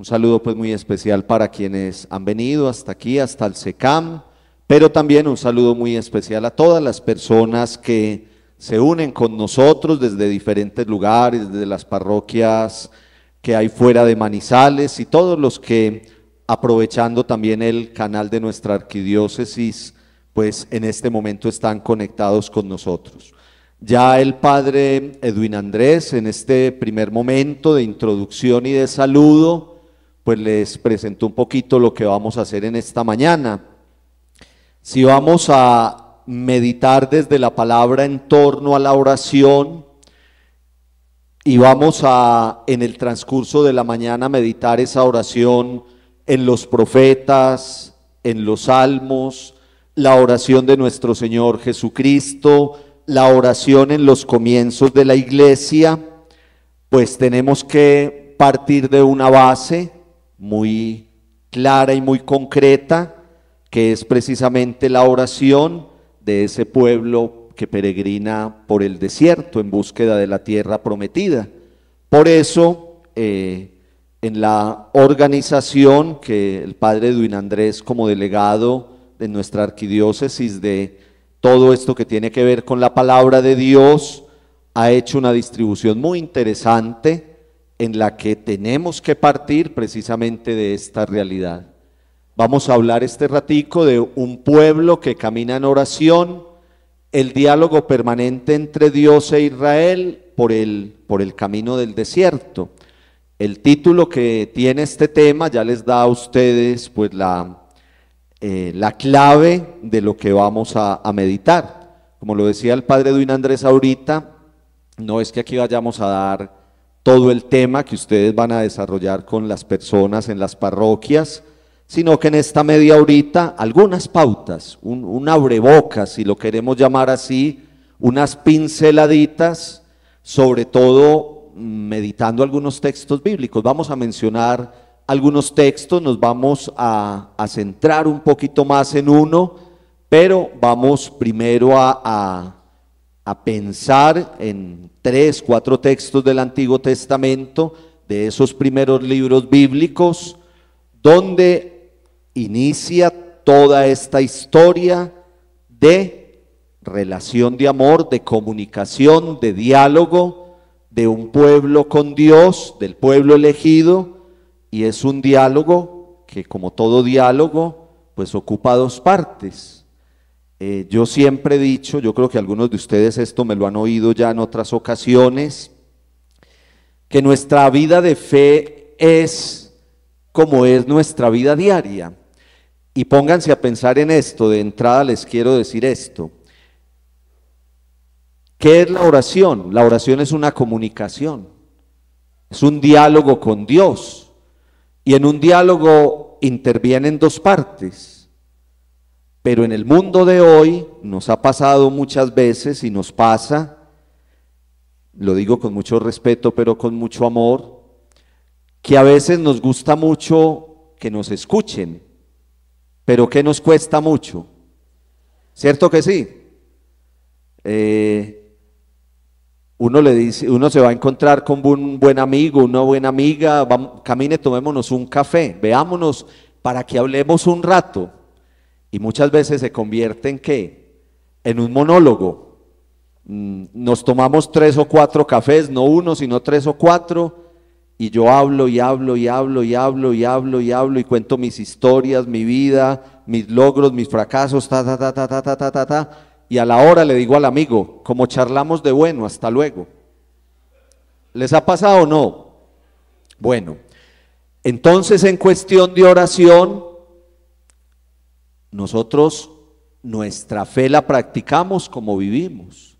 Un saludo pues muy especial para quienes han venido hasta aquí, hasta el SECAM, pero también un saludo muy especial a todas las personas que se unen con nosotros desde diferentes lugares, desde las parroquias que hay fuera de Manizales y todos los que aprovechando también el canal de nuestra arquidiócesis, pues en este momento están conectados con nosotros. Ya el padre Edwin Andrés, en este primer momento de introducción y de saludo, pues les presento un poquito lo que vamos a hacer en esta mañana. Si vamos a meditar desde la palabra en torno a la oración y vamos a en el transcurso de la mañana meditar esa oración en los profetas, en los salmos, la oración de nuestro Señor Jesucristo, la oración en los comienzos de la iglesia, pues tenemos que partir de una base, muy clara y muy concreta, que es precisamente la oración de ese pueblo que peregrina por el desierto en búsqueda de la tierra prometida. Por eso, eh, en la organización que el padre Duin Andrés como delegado de nuestra arquidiócesis de todo esto que tiene que ver con la palabra de Dios, ha hecho una distribución muy interesante en la que tenemos que partir precisamente de esta realidad. Vamos a hablar este ratico de un pueblo que camina en oración, el diálogo permanente entre Dios e Israel por el, por el camino del desierto. El título que tiene este tema ya les da a ustedes pues la, eh, la clave de lo que vamos a, meditar. Como lo decía el padre Duin Andrés ahorita, no es que aquí vayamos a dar todo el tema que ustedes van a desarrollar con las personas en las parroquias, sino que en esta media horita algunas pautas, un, un si lo queremos llamar así, unas pinceladitas, sobre todo mm, meditando algunos textos bíblicos. Vamos a mencionar algunos textos, nos vamos a, centrar un poquito más en uno, pero vamos primero a a pensar en tres, cuatro textos del Antiguo Testamento, de esos primeros libros bíblicos, donde inicia toda esta historia de relación de amor, de comunicación, de diálogo, de un pueblo con Dios, del pueblo elegido, y es un diálogo que como todo diálogo, pues ocupa dos partes eh, yo siempre he dicho, yo creo que algunos de ustedes esto me lo han oído ya en otras ocasiones, que nuestra vida de fe es como es nuestra vida diaria. Y pónganse a pensar en esto, de entrada les quiero decir esto. ¿Qué es la oración? La oración es una comunicación, es un diálogo con Dios. Y en un diálogo intervienen dos partes. Pero en el mundo de hoy nos ha pasado muchas veces y nos pasa, lo digo con mucho respeto, pero con mucho amor, que a veces nos gusta mucho que nos escuchen, pero que nos cuesta mucho. ¿Cierto que sí? Eh, uno, le dice, uno se va a encontrar con un buen amigo, una buena amiga, camine, tomémonos un café, veámonos para que hablemos un rato. Y muchas veces se convierte en qué? En un monólogo. Mm, nos tomamos tres o cuatro cafés, no uno, sino tres o cuatro, y yo hablo y hablo y hablo y hablo y hablo y hablo y cuento mis historias, mi vida, mis logros, mis fracasos, ta, ta, ta, ta, ta, ta, ta, ta, ta. Y a la hora le digo al amigo, como charlamos de bueno, hasta luego. ¿Les ha pasado o no? Bueno, entonces en cuestión de oración, nosotros nuestra fe la practicamos como vivimos.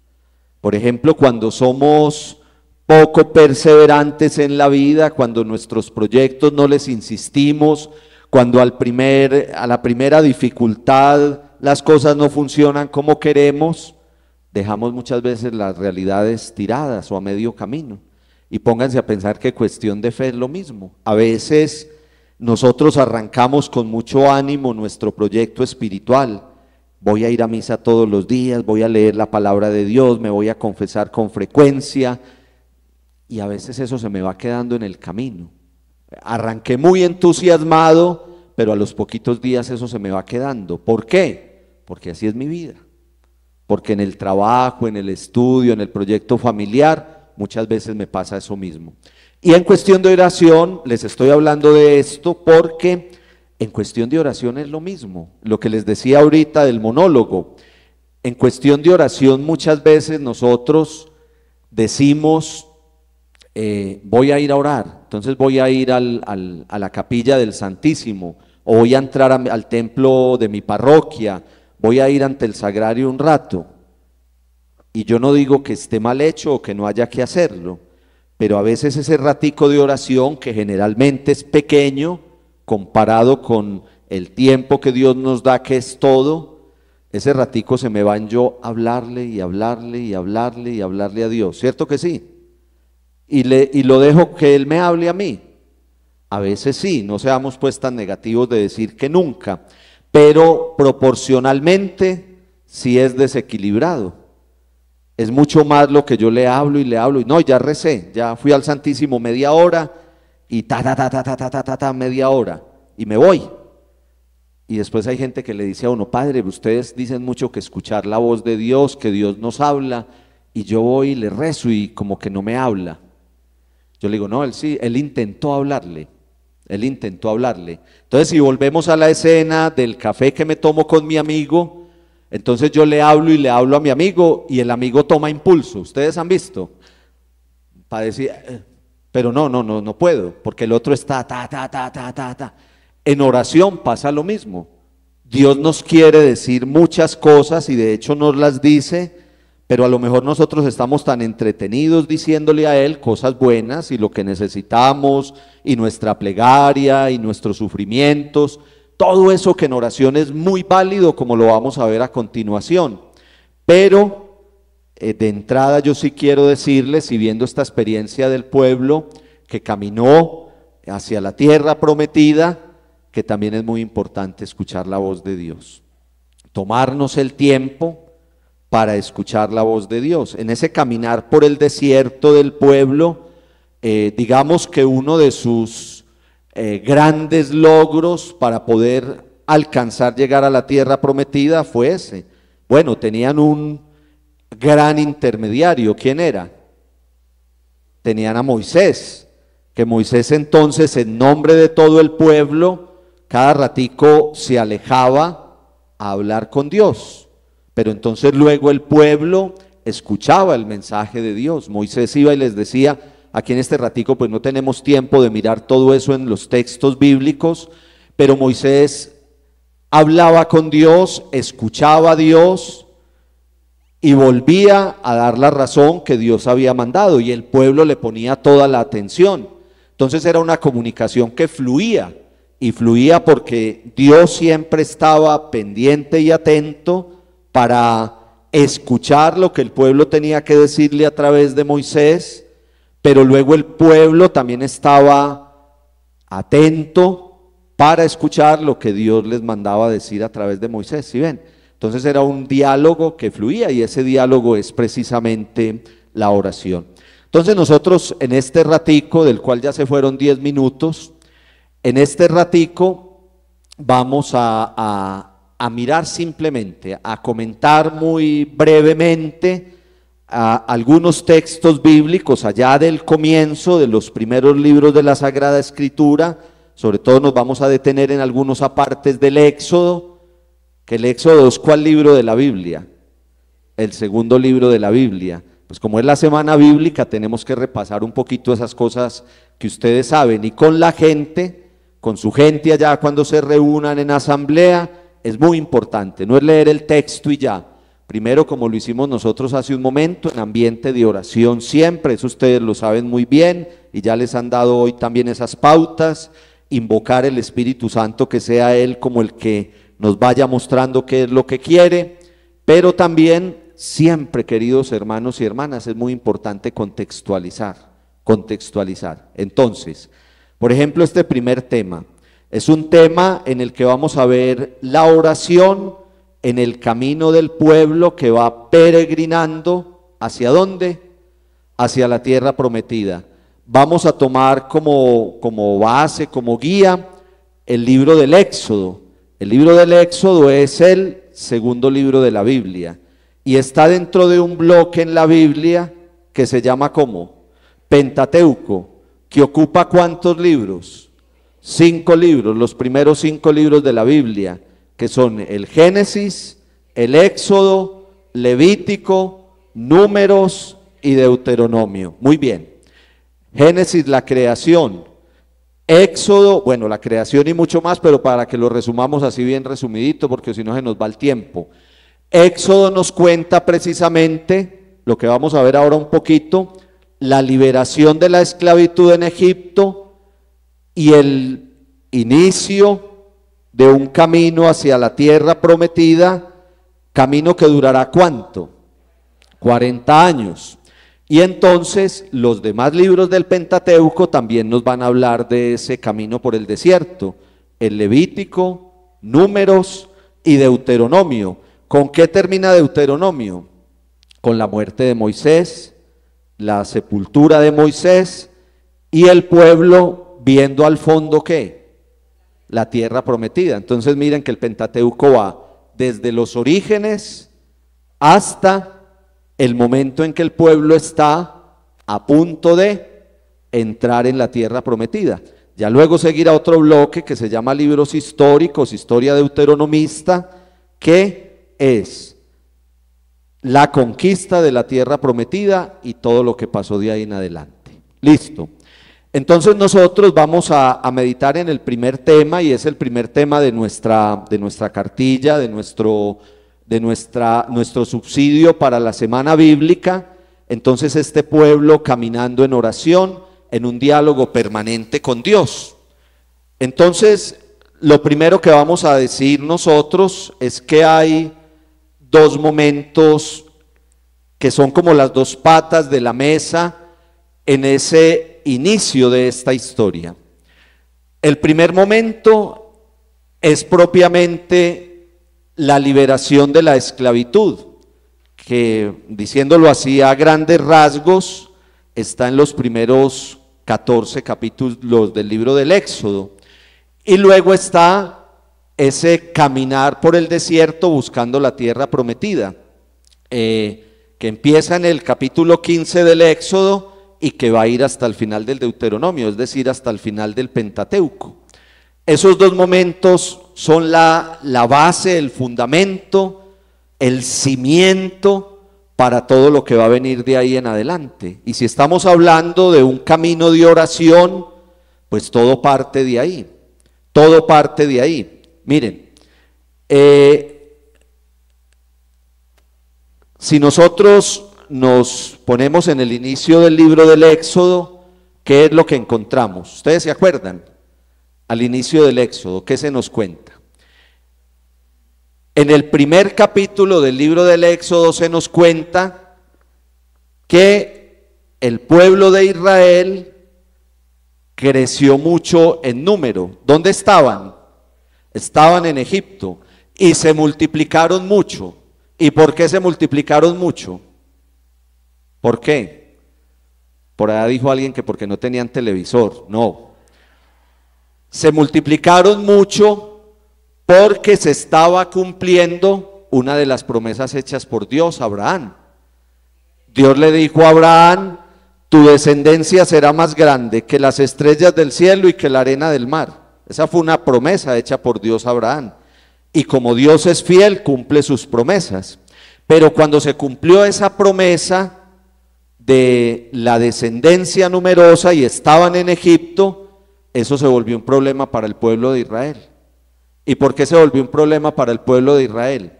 Por ejemplo, cuando somos poco perseverantes en la vida, cuando nuestros proyectos no les insistimos, cuando al primer, a la primera dificultad las cosas no funcionan como queremos, dejamos muchas veces las realidades tiradas o a medio camino. Y pónganse a pensar que cuestión de fe es lo mismo. A veces nosotros arrancamos con mucho ánimo nuestro proyecto espiritual. Voy a ir a misa todos los días, voy a leer la palabra de Dios, me voy a confesar con frecuencia. Y a veces eso se me va quedando en el camino. Arranqué muy entusiasmado, pero a los poquitos días eso se me va quedando. ¿Por qué? Porque así es mi vida. Porque en el trabajo, en el estudio, en el proyecto familiar, Muchas veces me pasa eso mismo. Y en cuestión de oración, les estoy hablando de esto porque en cuestión de oración es lo mismo, lo que les decía ahorita del monólogo. En cuestión de oración muchas veces nosotros decimos, eh, voy a ir a orar, entonces voy a ir al, al, a la capilla del Santísimo, o voy a entrar al templo de mi parroquia, voy a ir ante el sagrario un rato. Y yo no digo que esté mal hecho o que no haya que hacerlo, pero a veces ese ratico de oración, que generalmente es pequeño, comparado con el tiempo que Dios nos da, que es todo, ese ratico se me en yo a hablarle y hablarle y hablarle y hablarle a Dios, ¿cierto que sí? Y, le, y lo dejo que Él me hable a mí. A veces sí, no seamos pues tan negativos de decir que nunca, pero proporcionalmente sí es desequilibrado. Es mucho más lo que yo le hablo y le hablo. Y no, ya recé, ya fui al Santísimo media hora y ta, ta, ta, ta, ta, ta, ta, ta, ta media hora y me voy. Y después hay gente que le dice a uno, Padre, ustedes dicen mucho que escuchar la voz de Dios, que Dios nos habla, y yo voy y le rezo y como que no me habla. Yo le digo, no, él sí, él intentó hablarle, él intentó hablarle. Entonces, si volvemos a la escena del café que me tomo con mi amigo, entonces yo le hablo y le hablo a mi amigo y el amigo toma impulso. Ustedes han visto. Para decir, eh, pero no, no, no, no puedo, porque el otro está ta, ta, ta, ta, ta, ta. En oración pasa lo mismo. Dios nos quiere decir muchas cosas y de hecho nos las dice, pero a lo mejor nosotros estamos tan entretenidos diciéndole a Él cosas buenas y lo que necesitamos y nuestra plegaria y nuestros sufrimientos todo eso que en oración es muy válido, como lo vamos a ver a continuación. Pero eh, de entrada yo sí quiero decirles, y viendo esta experiencia del pueblo que caminó hacia la tierra prometida, que también es muy importante escuchar la voz de Dios. Tomarnos el tiempo para escuchar la voz de Dios. En ese caminar por el desierto del pueblo, eh, digamos que uno de sus eh, grandes logros para poder alcanzar llegar a la tierra prometida fue ese. Bueno, tenían un gran intermediario. ¿Quién era? Tenían a Moisés, que Moisés entonces en nombre de todo el pueblo, cada ratico se alejaba a hablar con Dios. Pero entonces luego el pueblo escuchaba el mensaje de Dios. Moisés iba y les decía, Aquí en este ratico pues no tenemos tiempo de mirar todo eso en los textos bíblicos, pero Moisés hablaba con Dios, escuchaba a Dios y volvía a dar la razón que Dios había mandado y el pueblo le ponía toda la atención. Entonces era una comunicación que fluía y fluía porque Dios siempre estaba pendiente y atento para escuchar lo que el pueblo tenía que decirle a través de Moisés pero luego el pueblo también estaba atento para escuchar lo que Dios les mandaba decir a través de Moisés, ¿sí ven? Entonces era un diálogo que fluía y ese diálogo es precisamente la oración. Entonces nosotros en este ratico, del cual ya se fueron 10 minutos, en este ratico vamos a mirar simplemente, a comentar muy brevemente algunos textos bíblicos allá del comienzo de los primeros libros de la Sagrada Escritura, sobre todo nos vamos a detener en algunos apartes del Éxodo, que el Éxodo es cuál libro de la Biblia, el segundo libro de la Biblia. Pues como es la semana bíblica, tenemos que repasar un poquito esas cosas que ustedes saben. Y con la gente, con su gente allá cuando se reúnan en asamblea, es muy importante, no es leer el texto y ya, Primero, como lo hicimos nosotros hace un momento, en ambiente de oración siempre, eso ustedes lo saben muy bien y ya les han dado hoy también esas pautas, invocar el Espíritu Santo, que sea Él como el que nos vaya mostrando qué es lo que quiere, pero también siempre, queridos hermanos y hermanas, es muy importante contextualizar, contextualizar. Entonces, por ejemplo, este primer tema es un tema en el que vamos a ver la oración en el camino del pueblo que va peregrinando hacia dónde? Hacia la tierra prometida. Vamos a tomar como, como base, como guía, el libro del Éxodo. El libro del Éxodo es el segundo libro de la Biblia y está dentro de un bloque en la Biblia que se llama como Pentateuco, que ocupa cuántos libros? Cinco libros, los primeros cinco libros de la Biblia que son el Génesis, el Éxodo, Levítico, Números y Deuteronomio. Muy bien. Génesis, la creación. Éxodo, bueno, la creación y mucho más, pero para que lo resumamos así bien resumidito, porque si no se nos va el tiempo. Éxodo nos cuenta precisamente lo que vamos a ver ahora un poquito, la liberación de la esclavitud en Egipto y el inicio de un camino hacia la tierra prometida, camino que durará cuánto? 40 años. Y entonces los demás libros del Pentateuco también nos van a hablar de ese camino por el desierto, el Levítico, Números y Deuteronomio. ¿Con qué termina Deuteronomio? Con la muerte de Moisés, la sepultura de Moisés y el pueblo viendo al fondo qué? la tierra prometida. Entonces miren que el Pentateuco va desde los orígenes hasta el momento en que el pueblo está a punto de entrar en la tierra prometida. Ya luego seguirá otro bloque que se llama libros históricos, historia deuteronomista, que es la conquista de la tierra prometida y todo lo que pasó de ahí en adelante. Listo. Entonces nosotros vamos a, meditar en el primer tema y es el primer tema de nuestra, de nuestra cartilla, de, nuestro, de nuestra, nuestro subsidio para la semana bíblica. Entonces este pueblo caminando en oración, en un diálogo permanente con Dios. Entonces lo primero que vamos a decir nosotros es que hay dos momentos que son como las dos patas de la mesa en ese inicio de esta historia. El primer momento es propiamente la liberación de la esclavitud, que diciéndolo así a grandes rasgos está en los primeros 14 capítulos del libro del Éxodo. Y luego está ese caminar por el desierto buscando la tierra prometida, eh, que empieza en el capítulo 15 del Éxodo y que va a ir hasta el final del Deuteronomio, es decir, hasta el final del Pentateuco. Esos dos momentos son la, base, el fundamento, el cimiento para todo lo que va a venir de ahí en adelante. Y si estamos hablando de un camino de oración, pues todo parte de ahí. Todo parte de ahí. Miren, eh, si nosotros nos ponemos en el inicio del libro del Éxodo, ¿qué es lo que encontramos? ¿Ustedes se acuerdan? Al inicio del Éxodo, ¿qué se nos cuenta? En el primer capítulo del libro del Éxodo se nos cuenta que el pueblo de Israel creció mucho en número. ¿Dónde estaban? Estaban en Egipto y se multiplicaron mucho. ¿Y por qué se multiplicaron mucho? ¿Por qué? Por allá dijo alguien que porque no tenían televisor. No. Se multiplicaron mucho porque se estaba cumpliendo una de las promesas hechas por Dios a Abraham. Dios le dijo a Abraham, tu descendencia será más grande que las estrellas del cielo y que la arena del mar. Esa fue una promesa hecha por Dios a Abraham. Y como Dios es fiel, cumple sus promesas. Pero cuando se cumplió esa promesa, de la descendencia numerosa y estaban en Egipto, eso se volvió un problema para el pueblo de Israel. ¿Y por qué se volvió un problema para el pueblo de Israel?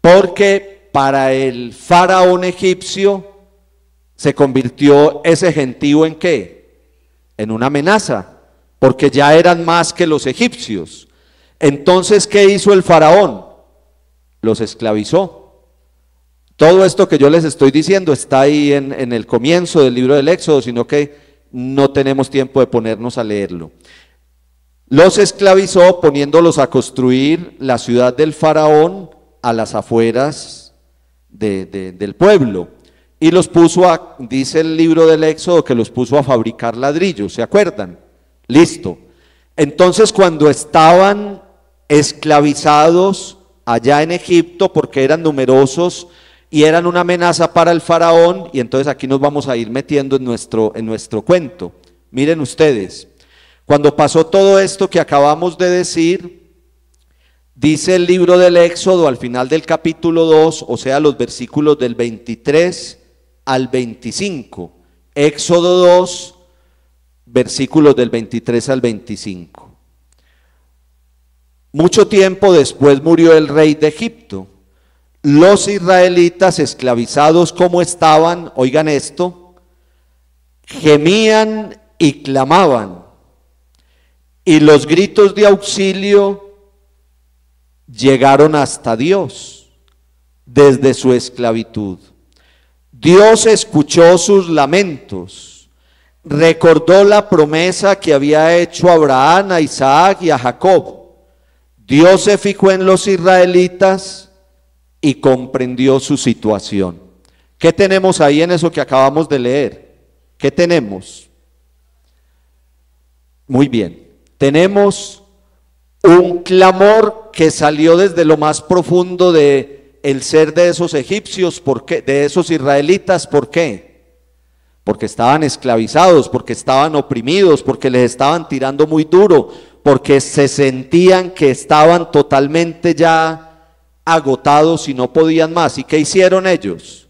Porque para el faraón egipcio se convirtió ese gentío en qué? En una amenaza, porque ya eran más que los egipcios. Entonces, ¿qué hizo el faraón? Los esclavizó. Todo esto que yo les estoy diciendo está ahí en, el comienzo del libro del Éxodo, sino que no tenemos tiempo de ponernos a leerlo. Los esclavizó poniéndolos a construir la ciudad del faraón a las afueras del pueblo. Y los puso a, dice el libro del Éxodo, que los puso a fabricar ladrillos, ¿se acuerdan? Listo. Entonces cuando estaban esclavizados allá en Egipto, porque eran numerosos, y eran una amenaza para el faraón, y entonces aquí nos vamos a ir metiendo en nuestro, en nuestro cuento. Miren ustedes, cuando pasó todo esto que acabamos de decir, dice el libro del Éxodo al final del capítulo 2, o sea, los versículos del 23 al 25. Éxodo 2, versículos del 23 al 25. Mucho tiempo después murió el rey de Egipto los israelitas esclavizados como estaban, oigan esto, gemían y clamaban. Y los gritos de auxilio llegaron hasta Dios desde su esclavitud. Dios escuchó sus lamentos, recordó la promesa que había hecho Abraham, a Isaac y a Jacob. Dios se fijó en los israelitas y comprendió su situación. ¿Qué tenemos ahí en eso que acabamos de leer? ¿Qué tenemos? Muy bien, tenemos un clamor que salió desde lo más profundo de el ser de esos egipcios, ¿por de esos israelitas, ¿por qué? Porque estaban esclavizados, porque estaban oprimidos, porque les estaban tirando muy duro, porque se sentían que estaban totalmente ya agotados y no podían más. ¿Y qué hicieron ellos?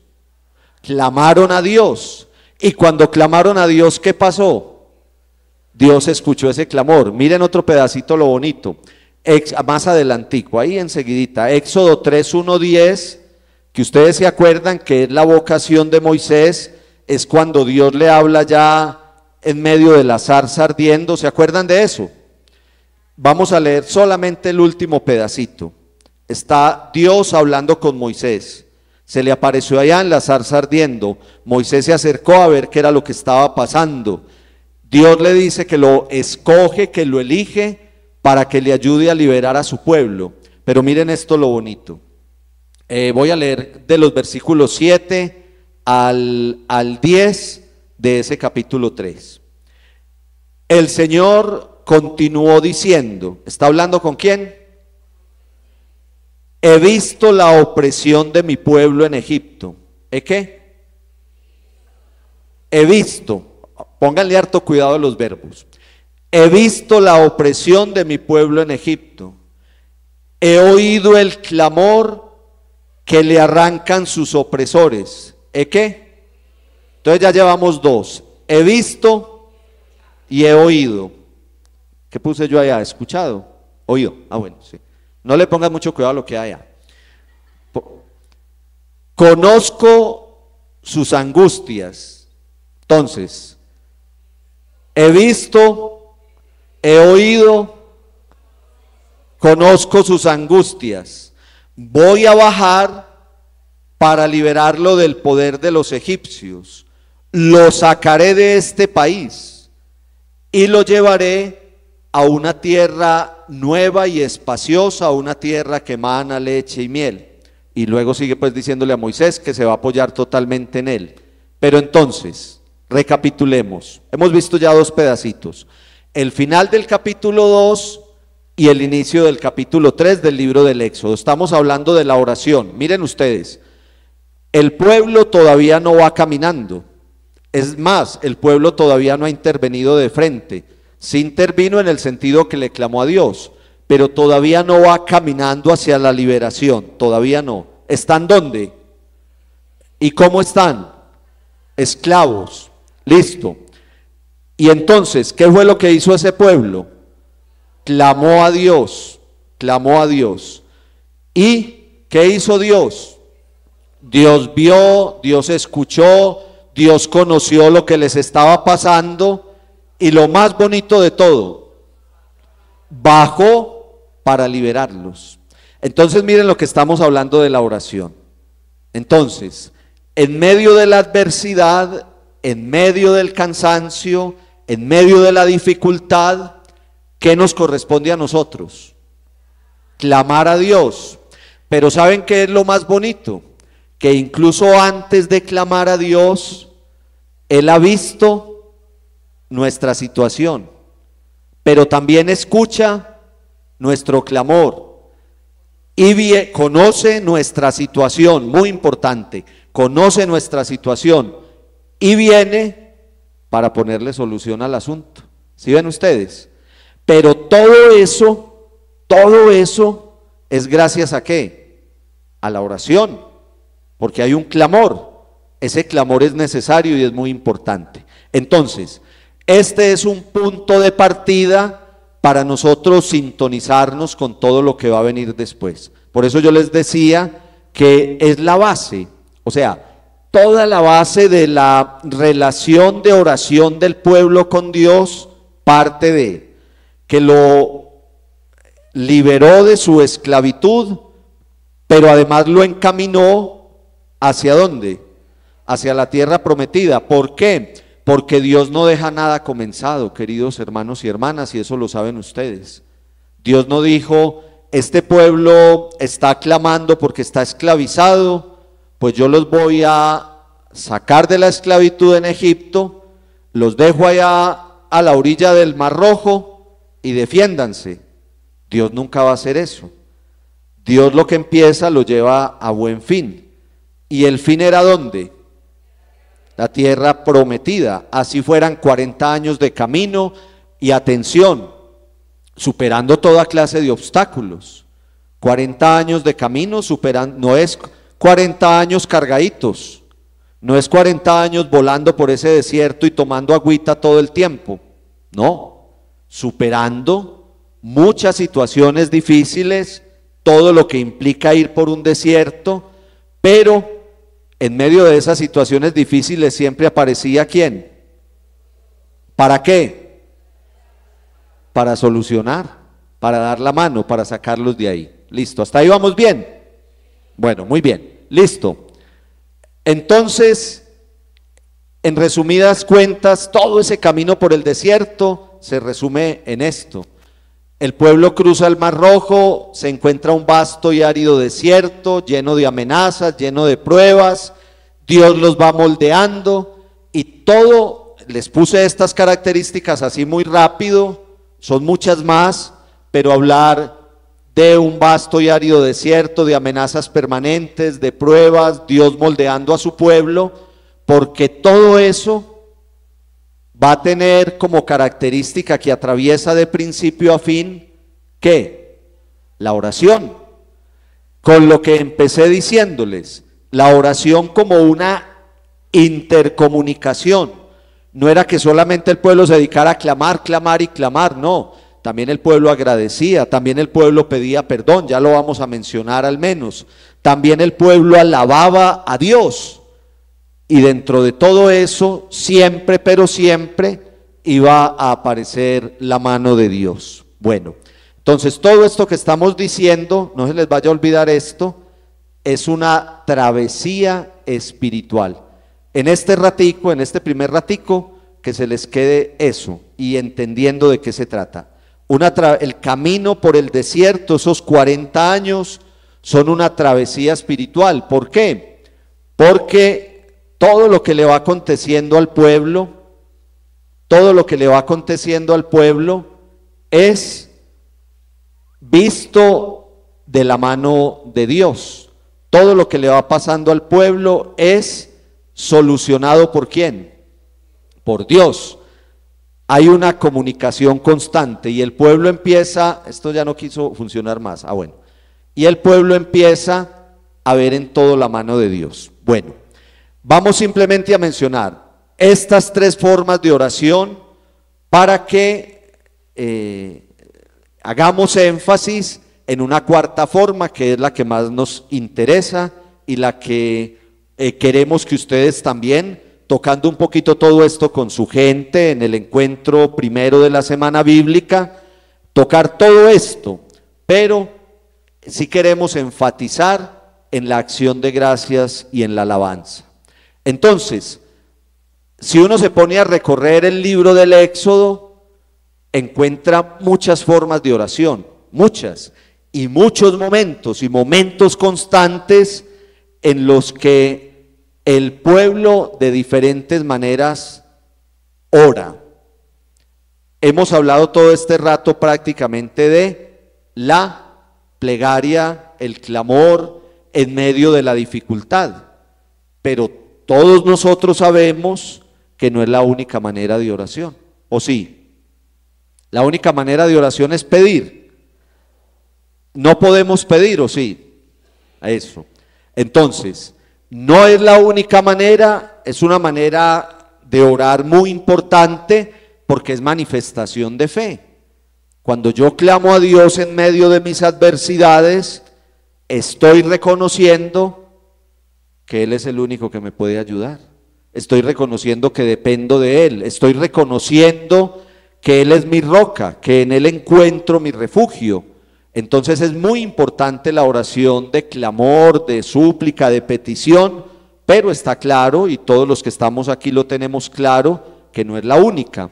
Clamaron a Dios. Y cuando clamaron a Dios, ¿qué pasó? Dios escuchó ese clamor. Miren otro pedacito lo bonito. más adelantico, ahí enseguida Éxodo 3, 10, que ustedes se acuerdan que es la vocación de Moisés, es cuando Dios le habla ya en medio de la zarza ardiendo. ¿Se acuerdan de eso? Vamos a leer solamente el último pedacito. Está Dios hablando con Moisés. Se le apareció allá en la zarza ardiendo. Moisés se acercó a ver qué era lo que estaba pasando. Dios le dice que lo escoge, que lo elige para que le ayude a liberar a su pueblo. Pero miren esto lo bonito. Eh, voy a leer de los versículos 7 al, al 10 de ese capítulo 3. El Señor continuó diciendo, ¿está hablando con quién? he visto la opresión de mi pueblo en Egipto. ¿E qué? He visto, pónganle harto cuidado a los verbos. He visto la opresión de mi pueblo en Egipto. He oído el clamor que le arrancan sus opresores. ¿E qué? Entonces ya llevamos dos. He visto y he oído. ¿Qué puse yo allá? ¿Escuchado? Oído. Ah, bueno, sí. No le pongas mucho cuidado a lo que haya. Conozco sus angustias. Entonces, he visto, he oído, conozco sus angustias. Voy a bajar para liberarlo del poder de los egipcios. Lo sacaré de este país y lo llevaré a una tierra nueva y espaciosa, a una tierra que emana leche y miel. Y luego sigue pues diciéndole a Moisés que se va a apoyar totalmente en él. Pero entonces, recapitulemos. Hemos visto ya dos pedacitos. El final del capítulo 2 y el inicio del capítulo 3 del libro del Éxodo. Estamos hablando de la oración. Miren ustedes, el pueblo todavía no va caminando. Es más, el pueblo todavía no ha intervenido de frente. Sí intervino en el sentido que le clamó a Dios, pero todavía no va caminando hacia la liberación, todavía no. ¿Están dónde? ¿Y cómo están? Esclavos. Listo. Y entonces, ¿qué fue lo que hizo ese pueblo? Clamó a Dios, clamó a Dios. ¿Y qué hizo Dios? Dios vio, Dios escuchó, Dios conoció lo que les estaba pasando y lo más bonito de todo, bajó para liberarlos. Entonces miren lo que estamos hablando de la oración. Entonces, en medio de la adversidad, en medio del cansancio, en medio de la dificultad, ¿qué nos corresponde a nosotros? Clamar a Dios. Pero ¿saben qué es lo más bonito? Que incluso antes de clamar a Dios, Él ha visto nuestra situación, pero también escucha nuestro clamor y conoce nuestra situación, muy importante, conoce nuestra situación y viene para ponerle solución al asunto. ¿Sí ven ustedes? Pero todo eso, todo eso es gracias a qué? A la oración, porque hay un clamor. Ese clamor es necesario y es muy importante. Entonces, este es un punto de partida para nosotros sintonizarnos con todo lo que va a venir después. Por eso yo les decía que es la base, o sea, toda la base de la relación de oración del pueblo con Dios parte de que lo liberó de su esclavitud, pero además lo encaminó hacia dónde? Hacia la tierra prometida. ¿Por qué? Porque Dios no deja nada comenzado, queridos hermanos y hermanas, y eso lo saben ustedes. Dios no dijo, este pueblo está clamando porque está esclavizado, pues yo los voy a sacar de la esclavitud en Egipto, los dejo allá a la orilla del Mar Rojo y defiéndanse. Dios nunca va a hacer eso. Dios lo que empieza lo lleva a buen fin. ¿Y el fin era dónde? la tierra prometida, así fueran 40 años de camino y atención, superando toda clase de obstáculos. 40 años de camino superando. no es 40 años cargaditos, no es 40 años volando por ese desierto y tomando agüita todo el tiempo, no, superando muchas situaciones difíciles, todo lo que implica ir por un desierto, pero en medio de esas situaciones difíciles siempre aparecía quién. ¿Para qué? Para solucionar, para dar la mano, para sacarlos de ahí. Listo, hasta ahí vamos bien. Bueno, muy bien, listo. Entonces, en resumidas cuentas, todo ese camino por el desierto se resume en esto. El pueblo cruza el Mar Rojo, se encuentra un vasto y árido desierto, lleno de amenazas, lleno de pruebas. Dios los va moldeando y todo, les puse estas características así muy rápido, son muchas más, pero hablar de un vasto y árido desierto, de amenazas permanentes, de pruebas, Dios moldeando a su pueblo, porque todo eso va a tener como característica que atraviesa de principio a fin, ¿qué? La oración. Con lo que empecé diciéndoles, la oración como una intercomunicación. No era que solamente el pueblo se dedicara a clamar, clamar y clamar, no. También el pueblo agradecía, también el pueblo pedía perdón, ya lo vamos a mencionar al menos. También el pueblo alababa a Dios. Y dentro de todo eso, siempre, pero siempre, iba a aparecer la mano de Dios. Bueno, entonces todo esto que estamos diciendo, no se les vaya a olvidar esto, es una travesía espiritual. En este ratico, en este primer ratico, que se les quede eso y entendiendo de qué se trata. el camino por el desierto, esos 40 años, son una travesía espiritual. ¿Por qué? Porque todo lo que le va aconteciendo al pueblo, todo lo que le va aconteciendo al pueblo es visto de la mano de Dios. Todo lo que le va pasando al pueblo es solucionado por quién? Por Dios. Hay una comunicación constante y el pueblo empieza, esto ya no quiso funcionar más, ah bueno, y el pueblo empieza a ver en todo la mano de Dios. Bueno, Vamos simplemente a mencionar estas tres formas de oración para que eh, hagamos énfasis en una cuarta forma que es la que más nos interesa y la que eh, queremos que ustedes también, tocando un poquito todo esto con su gente en el encuentro primero de la semana bíblica, tocar todo esto, pero si queremos enfatizar en la acción de gracias y en la alabanza. Entonces, si uno se pone a recorrer el libro del Éxodo, encuentra muchas formas de oración, muchas, y muchos momentos y momentos constantes en los que el pueblo de diferentes maneras ora. Hemos hablado todo este rato prácticamente de la plegaria, el clamor en medio de la dificultad, pero todos nosotros sabemos que no es la única manera de oración, ¿o sí? La única manera de oración es pedir. No podemos pedir, ¿o sí? A Eso. Entonces, no es la única manera, es una manera de orar muy importante porque es manifestación de fe. Cuando yo clamo a Dios en medio de mis adversidades, estoy reconociendo que Él es el único que me puede ayudar. Estoy reconociendo que dependo de Él. Estoy reconociendo que Él es mi roca, que en Él encuentro mi refugio. Entonces es muy importante la oración de clamor, de súplica, de petición, pero está claro, y todos los que estamos aquí lo tenemos claro, que no es la única.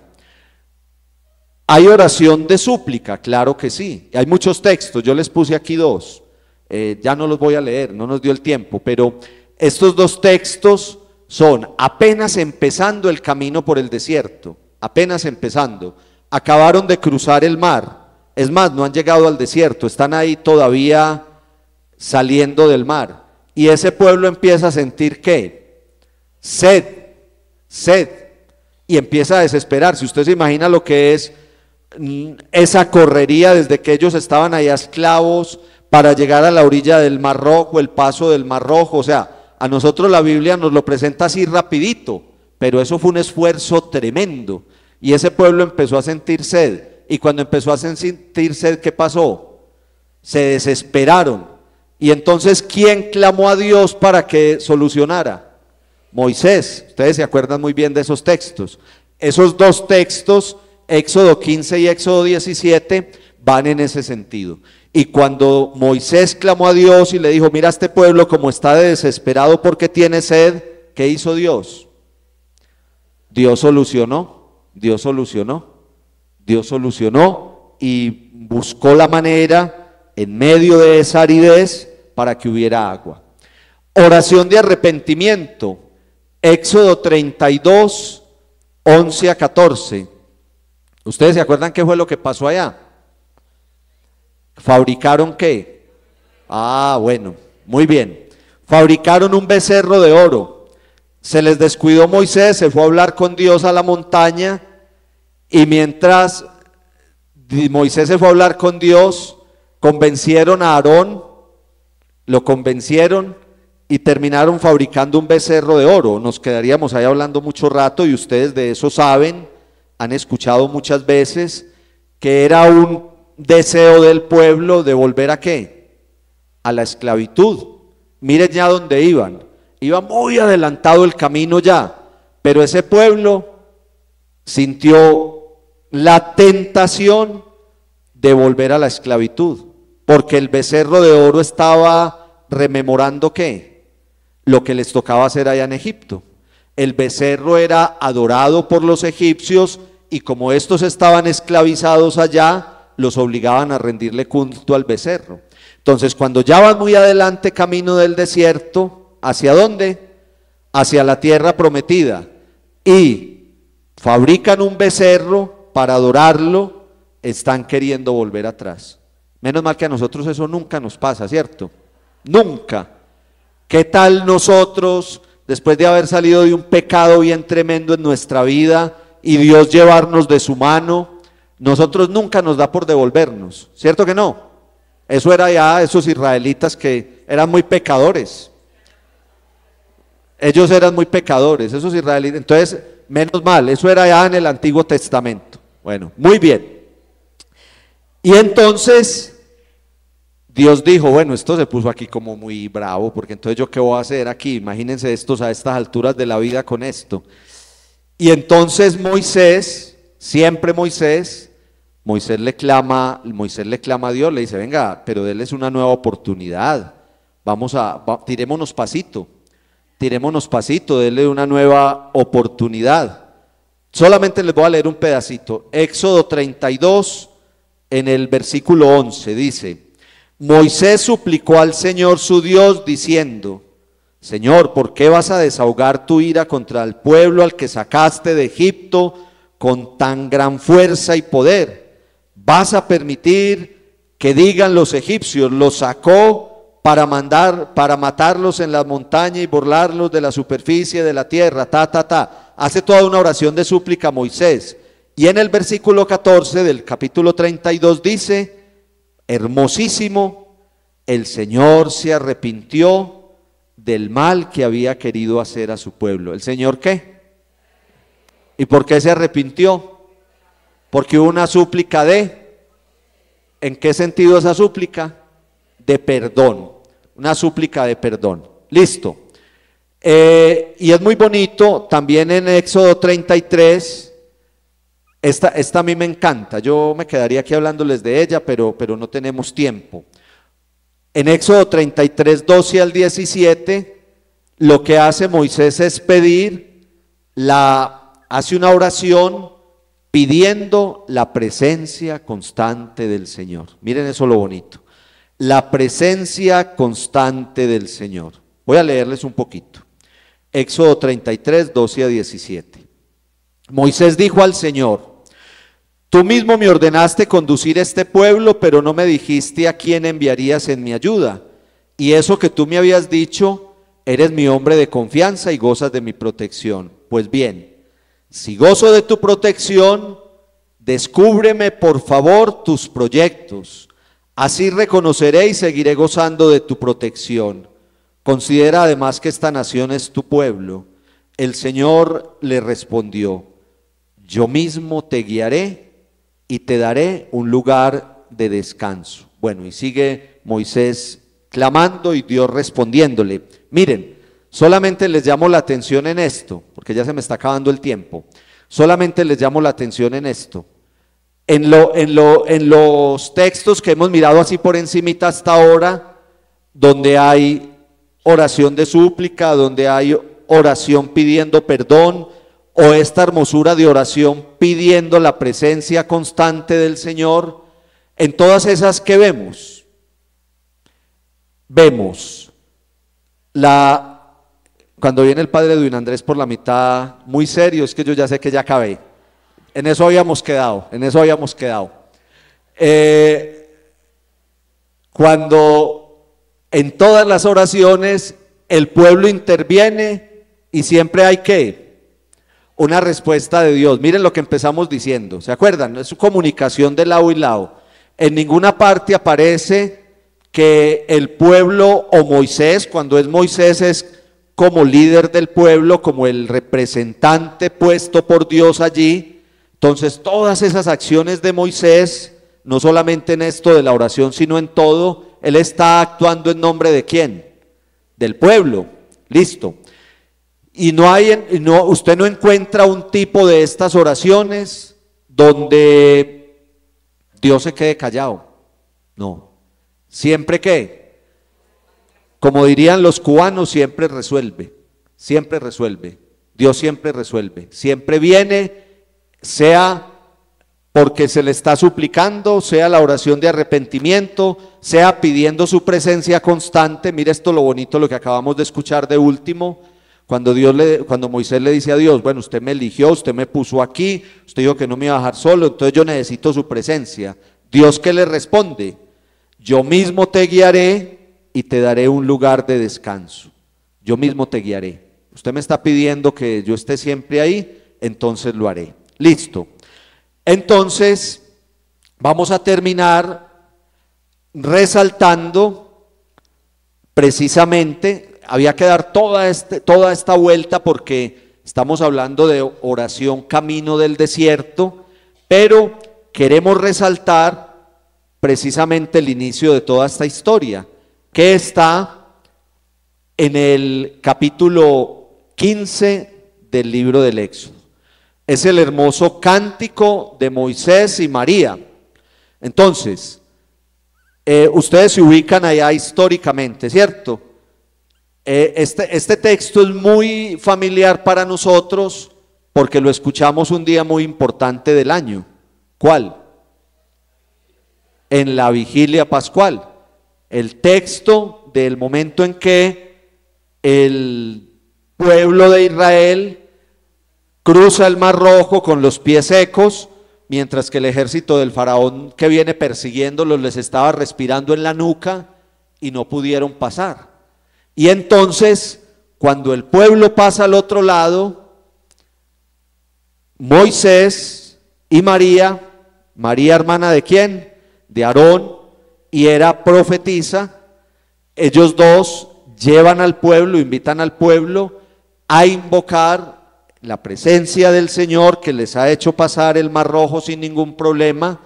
Hay oración de súplica, claro que sí. Hay muchos textos, yo les puse aquí dos. Eh, ya no los voy a leer, no nos dio el tiempo, pero estos dos textos son apenas empezando el camino por el desierto, apenas empezando. Acabaron de cruzar el mar. Es más, no han llegado al desierto, están ahí todavía saliendo del mar. Y ese pueblo empieza a sentir ¿qué? sed, sed, y empieza a desesperar. Si usted se imagina lo que es mm, esa correría desde que ellos estaban ahí esclavos para llegar a la orilla del Mar Rojo, el paso del Mar Rojo, o sea, a nosotros la Biblia nos lo presenta así rapidito, pero eso fue un esfuerzo tremendo. Y ese pueblo empezó a sentir sed. Y cuando empezó a sentir sed, ¿qué pasó? Se desesperaron. Y entonces, ¿quién clamó a Dios para que solucionara? Moisés. Ustedes se acuerdan muy bien de esos textos. Esos dos textos, Éxodo 15 y Éxodo 17, van en ese sentido. Y cuando Moisés clamó a Dios y le dijo, mira este pueblo como está de desesperado porque tiene sed, ¿qué hizo Dios? Dios solucionó, Dios solucionó, Dios solucionó y buscó la manera en medio de esa aridez para que hubiera agua. Oración de arrepentimiento, Éxodo 32, 11 a 14. ¿Ustedes se acuerdan qué fue lo que pasó allá? ¿Fabricaron qué? Ah, bueno, muy bien. Fabricaron un becerro de oro. Se les descuidó Moisés, se fue a hablar con Dios a la montaña y mientras Moisés se fue a hablar con Dios, convencieron a Aarón, lo convencieron y terminaron fabricando un becerro de oro. Nos quedaríamos ahí hablando mucho rato y ustedes de eso saben, han escuchado muchas veces que era un deseo del pueblo de volver a qué? A la esclavitud. Miren ya dónde iban. Iba muy adelantado el camino ya, pero ese pueblo sintió la tentación de volver a la esclavitud, porque el becerro de oro estaba rememorando qué? Lo que les tocaba hacer allá en Egipto. El becerro era adorado por los egipcios y como estos estaban esclavizados allá, los obligaban a rendirle culto al becerro. Entonces, cuando ya van muy adelante camino del desierto, ¿hacia dónde? Hacia la tierra prometida. Y fabrican un becerro para adorarlo, están queriendo volver atrás. Menos mal que a nosotros eso nunca nos pasa, ¿cierto? Nunca. ¿Qué tal nosotros, después de haber salido de un pecado bien tremendo en nuestra vida y Dios llevarnos de su mano? nosotros nunca nos da por devolvernos, ¿cierto que no? Eso era ya esos israelitas que eran muy pecadores. Ellos eran muy pecadores, esos israelitas. Entonces, menos mal, eso era ya en el Antiguo Testamento. Bueno, muy bien. Y entonces Dios dijo, bueno, esto se puso aquí como muy bravo, porque entonces yo qué voy a hacer aquí, imagínense estos a estas alturas de la vida con esto. Y entonces Moisés, siempre Moisés, Moisés le clama, Moisés le clama a Dios, le dice, venga, pero déles una nueva oportunidad. Vamos a, tirémonos pasito, tirémonos pasito, déle una nueva oportunidad. Solamente les voy a leer un pedacito. Éxodo 32, en el versículo 11, dice, Moisés suplicó al Señor su Dios diciendo, Señor, ¿por qué vas a desahogar tu ira contra el pueblo al que sacaste de Egipto con tan gran fuerza y poder? ¿Vas a permitir que digan los egipcios, los sacó para mandar, para matarlos en la montaña y burlarlos de la superficie de la tierra? Ta, ta, ta. Hace toda una oración de súplica a Moisés. Y en el versículo 14 del capítulo 32 dice, hermosísimo, el Señor se arrepintió del mal que había querido hacer a su pueblo. ¿El Señor qué? ¿Y por qué se arrepintió? Porque hubo una súplica de, ¿en qué sentido esa súplica? De perdón, una súplica de perdón. Listo. Eh, y es muy bonito, también en Éxodo 33, esta, esta a mí me encanta, yo me quedaría aquí hablándoles de ella, pero, pero no tenemos tiempo. En Éxodo 33, 12 al 17, lo que hace Moisés es pedir, la, hace una oración pidiendo la presencia constante del Señor. Miren eso lo bonito. La presencia constante del Señor. Voy a leerles un poquito. Éxodo 33, 12 a 17. Moisés dijo al Señor, tú mismo me ordenaste conducir este pueblo, pero no me dijiste a quién enviarías en mi ayuda. Y eso que tú me habías dicho, eres mi hombre de confianza y gozas de mi protección. Pues bien, si gozo de tu protección, descúbreme por favor tus proyectos. Así reconoceré y seguiré gozando de tu protección. Considera además que esta nación es tu pueblo. El Señor le respondió, yo mismo te guiaré y te daré un lugar de descanso. Bueno, y sigue Moisés clamando y Dios respondiéndole. Miren, Solamente les llamo la atención en esto, porque ya se me está acabando el tiempo. Solamente les llamo la atención en esto. En, los textos que hemos mirado así por encimita hasta ahora, donde hay oración de súplica, donde hay oración pidiendo perdón, o esta hermosura de oración pidiendo la presencia constante del Señor, en todas esas que vemos, vemos la cuando viene el padre de Andrés por la mitad, muy serio, es que yo ya sé que ya acabé. En eso habíamos quedado, en eso habíamos quedado. Eh, cuando en todas las oraciones el pueblo interviene y siempre hay que una respuesta de Dios. Miren lo que empezamos diciendo, ¿se acuerdan? Es su comunicación de lado y lado. En ninguna parte aparece que el pueblo o Moisés, cuando es Moisés es como líder del pueblo, como el representante puesto por Dios allí. Entonces todas esas acciones de Moisés, no solamente en esto de la oración, sino en todo, él está actuando en nombre de quién? Del pueblo. Listo. Y no hay, no, usted no encuentra un tipo de estas oraciones donde Dios se quede callado. No. Siempre que como dirían los cubanos, siempre resuelve, siempre resuelve. Dios siempre resuelve, siempre viene, sea porque se le está suplicando, sea la oración de arrepentimiento, sea pidiendo su presencia constante. Mire esto lo bonito, lo que acabamos de escuchar de último, cuando, Dios le, cuando Moisés le dice a Dios, bueno, usted me eligió, usted me puso aquí, usted dijo que no me iba a dejar solo, entonces yo necesito su presencia. Dios que le responde, yo mismo te guiaré y te daré un lugar de descanso. Yo mismo te guiaré. Usted me está pidiendo que yo esté siempre ahí, entonces lo haré. Listo. Entonces, vamos a terminar resaltando precisamente, había que dar toda, este, toda esta vuelta porque estamos hablando de oración camino del desierto, pero queremos resaltar precisamente el inicio de toda esta historia que está en el capítulo 15 del libro del Éxodo. Es el hermoso cántico de Moisés y María. Entonces, eh, ustedes se ubican allá históricamente, ¿cierto? Eh, este, este texto es muy familiar para nosotros porque lo escuchamos un día muy importante del año. ¿Cuál? En la vigilia pascual el texto del momento en que el pueblo de Israel cruza el Mar Rojo con los pies secos, mientras que el ejército del faraón que viene persiguiéndolos les estaba respirando en la nuca y no pudieron pasar. Y entonces, cuando el pueblo pasa al otro lado, Moisés y María, María hermana de quién? De Aarón, y era profetiza. Ellos dos llevan al pueblo, invitan al pueblo a invocar la presencia del Señor que les ha hecho pasar el mar rojo sin ningún problema.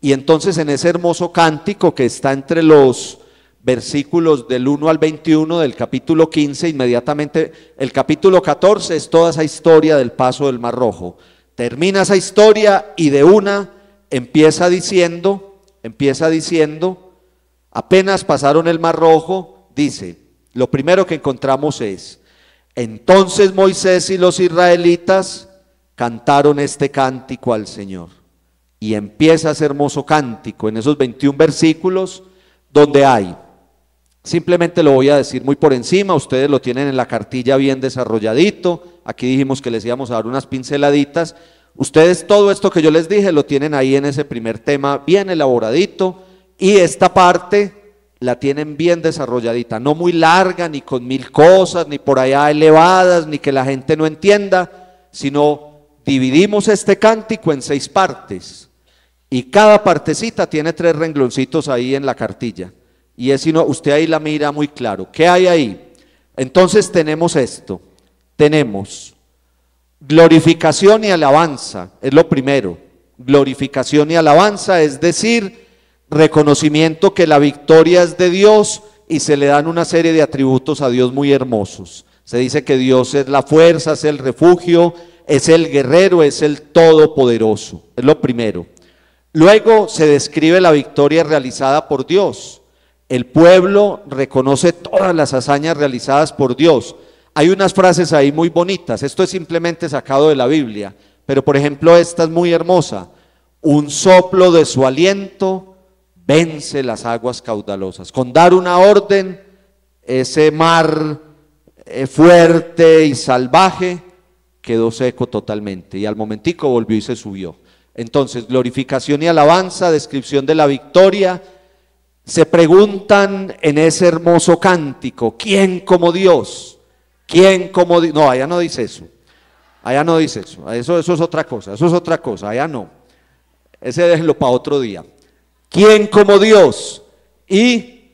Y entonces en ese hermoso cántico que está entre los versículos del 1 al 21 del capítulo 15, inmediatamente el capítulo 14 es toda esa historia del paso del mar rojo. Termina esa historia y de una empieza diciendo, empieza diciendo, Apenas pasaron el Mar Rojo, dice, lo primero que encontramos es, entonces Moisés y los israelitas cantaron este cántico al Señor. Y empieza ese hermoso cántico en esos 21 versículos donde hay. Simplemente lo voy a decir muy por encima, ustedes lo tienen en la cartilla bien desarrolladito, aquí dijimos que les íbamos a dar unas pinceladitas, ustedes todo esto que yo les dije lo tienen ahí en ese primer tema bien elaboradito, y esta parte la tienen bien desarrolladita, no muy larga, ni con mil cosas, ni por allá elevadas, ni que la gente no entienda, sino dividimos este cántico en seis partes. Y cada partecita tiene tres rengloncitos ahí en la cartilla. Y es usted ahí la mira muy claro. ¿Qué hay ahí? Entonces tenemos esto. Tenemos glorificación y alabanza, es lo primero. Glorificación y alabanza, es decir, reconocimiento que la victoria es de Dios y se le dan una serie de atributos a Dios muy hermosos. Se dice que Dios es la fuerza, es el refugio, es el guerrero, es el todopoderoso. Es lo primero. Luego se describe la victoria realizada por Dios. El pueblo reconoce todas las hazañas realizadas por Dios. Hay unas frases ahí muy bonitas. Esto es simplemente sacado de la Biblia. Pero por ejemplo, esta es muy hermosa. Un soplo de su aliento vence las aguas caudalosas. Con dar una orden, ese mar eh, fuerte y salvaje quedó seco totalmente y al momentico volvió y se subió. Entonces, glorificación y alabanza, descripción de la victoria, se preguntan en ese hermoso cántico, ¿quién como Dios? ¿Quién como Dios? No, allá no dice eso. Allá no dice eso. Eso, eso es otra cosa, eso es otra cosa, allá no. Ese déjenlo para otro día. ¿Quién como Dios? Y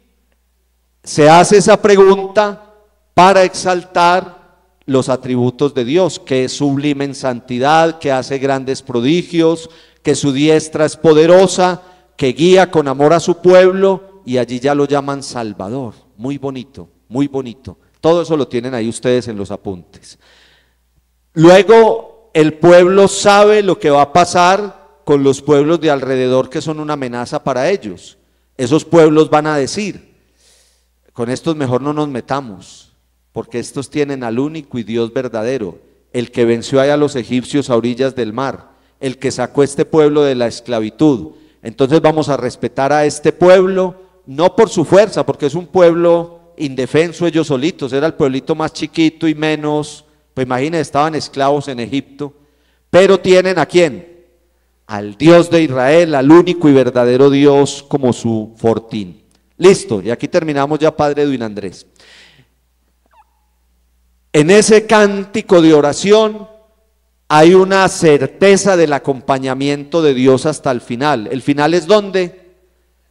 se hace esa pregunta para exaltar los atributos de Dios, que es sublime en santidad, que hace grandes prodigios, que su diestra es poderosa, que guía con amor a su pueblo y allí ya lo llaman Salvador. Muy bonito, muy bonito. Todo eso lo tienen ahí ustedes en los apuntes. Luego el pueblo sabe lo que va a pasar con los pueblos de alrededor que son una amenaza para ellos. Esos pueblos van a decir, con estos mejor no nos metamos, porque estos tienen al único y Dios verdadero, el que venció allá a los egipcios a orillas del mar, el que sacó este pueblo de la esclavitud. Entonces vamos a respetar a este pueblo, no por su fuerza, porque es un pueblo indefenso ellos solitos, era el pueblito más chiquito y menos, pues imagínense, estaban esclavos en Egipto, pero tienen a quién, al Dios de Israel, al único y verdadero Dios como su fortín. Listo, y aquí terminamos ya, Padre Edwin Andrés. En ese cántico de oración hay una certeza del acompañamiento de Dios hasta el final. ¿El final es donde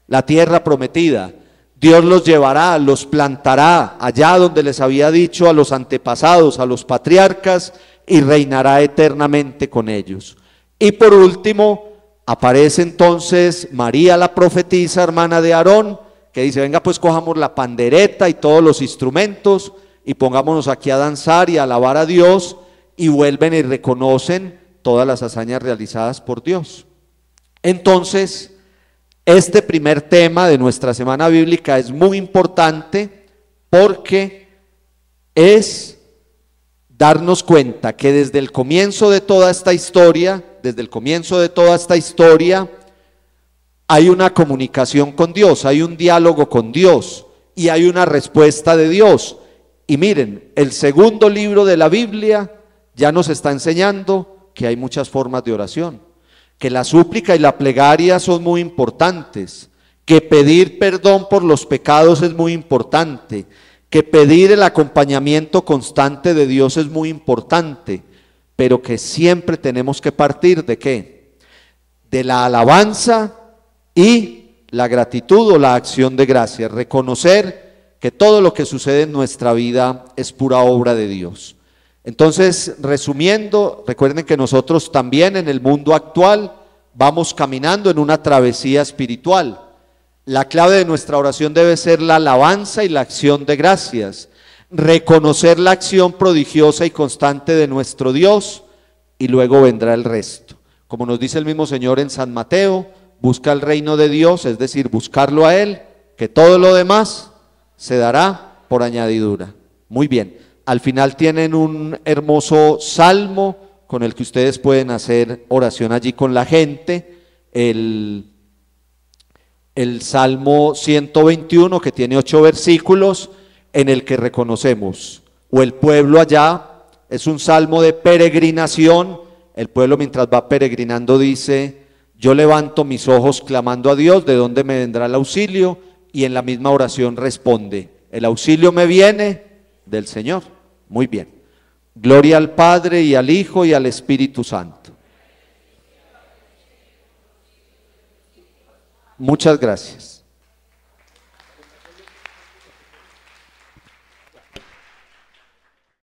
La tierra prometida. Dios los llevará, los plantará allá donde les había dicho a los antepasados, a los patriarcas, y reinará eternamente con ellos. Y por último, aparece entonces María la profetisa, hermana de Aarón, que dice, venga pues cojamos la pandereta y todos los instrumentos y pongámonos aquí a danzar y a alabar a Dios y vuelven y reconocen todas las hazañas realizadas por Dios. Entonces, este primer tema de nuestra semana bíblica es muy importante porque es darnos cuenta que desde el comienzo de toda esta historia, desde el comienzo de toda esta historia, hay una comunicación con Dios, hay un diálogo con Dios y hay una respuesta de Dios. Y miren, el segundo libro de la Biblia ya nos está enseñando que hay muchas formas de oración, que la súplica y la plegaria son muy importantes, que pedir perdón por los pecados es muy importante, que pedir el acompañamiento constante de Dios es muy importante pero que siempre tenemos que partir de qué? De la alabanza y la gratitud o la acción de gracias, reconocer que todo lo que sucede en nuestra vida es pura obra de Dios. Entonces, resumiendo, recuerden que nosotros también en el mundo actual vamos caminando en una travesía espiritual. La clave de nuestra oración debe ser la alabanza y la acción de gracias reconocer la acción prodigiosa y constante de nuestro Dios y luego vendrá el resto. Como nos dice el mismo Señor en San Mateo, busca el reino de Dios, es decir, buscarlo a Él, que todo lo demás se dará por añadidura. Muy bien, al final tienen un hermoso salmo con el que ustedes pueden hacer oración allí con la gente, el, el Salmo 121 que tiene ocho versículos en el que reconocemos. O el pueblo allá es un salmo de peregrinación. El pueblo mientras va peregrinando dice, yo levanto mis ojos clamando a Dios, ¿de dónde me vendrá el auxilio? Y en la misma oración responde, el auxilio me viene del Señor. Muy bien. Gloria al Padre y al Hijo y al Espíritu Santo. Muchas gracias.